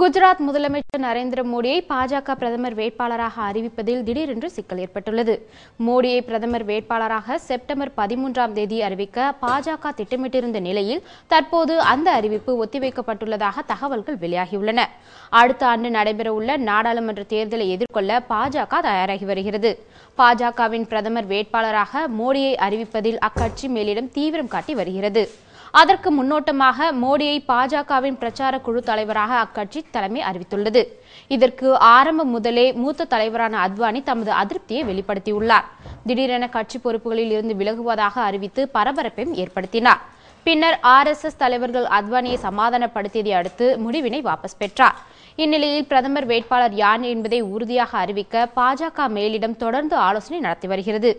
குஜராத் முதலமைச்சர் நரேந்திர மோடியை பாஜக பிரதமர் வேட்பாளராக அறிவிப்பதில் திடீரென்று சிக்கல் ஏற்பட்டுள்ளது மோடியை பிரதமர் வேட்பாளராக செப்டம்பர் பதிமூன்றாம் தேதி அறிவிக்க பாஜக திட்டமிட்டிருந்த நிலையில் தற்போது அந்த அறிவிப்பு ஒத்திவைக்கப்பட்டுள்ளதாக தகவல்கள் வெளியாகியுள்ளன அடுத்த ஆண்டு நடைபெறவுள்ள நாடாளுமன்ற தேர்தலை எதிர்கொள்ள பாஜக தயாராகி வருகிறது பாஜகவின் பிரதமர் வேட்பாளராக மோடியை அறிவிப்பதில் அக்கட்சி மேலிடம் தீவிரம் காட்டி வருகிறது அதற்கு முன்னோட்டமாக மோடியை பாஜகவின் பிரச்சார குழு தலைவராக அக்கட்சி தலைமை அறிவித்துள்ளது இதற்கு ஆரம்பம் முதலே மூத்த தலைவரான அத்வானி தமது அதிருப்தியை வெளிப்படுத்தியுள்ளார் திடீரென கட்சி பொறுப்புகளில் இருந்து விலகுவதாக அறிவித்து பரபரப்பையும் ஏற்படுத்தினார் பின்னர் ஆர்எஸ்எஸ் தலைவர்கள் அத்வானியை சமாதானப்படுத்தியதை அடுத்து முடிவினை வாபஸ் பெற்றார் இந்நிலையில் பிரதமர் வேட்பாளர் யார் என்பதை உறுதியாக அறிவிக்க பாஜக மேலிடம் தொடர்ந்து ஆலோசனை நடத்தி வருகிறது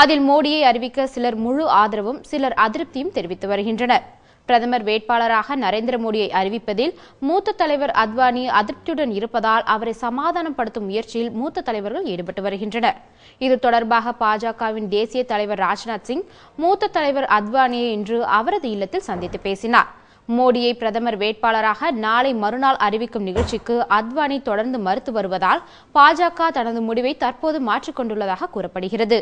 அதில் மோடியை அறிவிக்க சிலர் முழு ஆதரவும் சிலர் அதிருப்தியும் தெரிவித்து வருகின்றனர் பிரதமர் வேட்பாளராக நரேந்திர மோடியை அறிவிப்பதில் மூத்த தலைவர் அத்வானி அதிருப்தியுடன் இருப்பதால் அவரை சமாதானப்படுத்தும் முயற்சியில் மூத்த தலைவர்கள் ஈடுபட்டு வருகின்றனர் இது தொடர்பாக பாஜகவின் தேசிய தலைவர் ராஜ்நாத் சிங் மூத்த தலைவர் அத்வானியை இன்று அவரது இல்லத்தில் சந்தித்து பேசினார் மோடியை பிரதமர் வேட்பாளராக நாளை மறுநாள் அறிவிக்கும் நிகழ்ச்சிக்கு அத்வானி தொடர்ந்து மறுத்து வருவதால் பாஜக தனது முடிவை தற்போது மாற்றிக்கொண்டுள்ளதாக கூறப்படுகிறது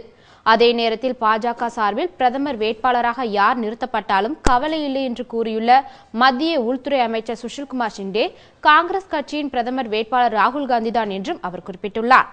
அதே நேரத்தில் பாஜக சார்பில் பிரதமர் வேட்பாளராக யார் நிறுத்தப்பட்டாலும் கவலை இல்லை என்று கூறியுள்ள மத்திய உள்துறை அமைச்சர் சுஷில்குமார் ஷிண்டே காங்கிரஸ் கட்சியின் பிரதமர் வேட்பாளர் ராகுல் காந்திதான் என்றும் அவர் குறிப்பிட்டுள்ளார்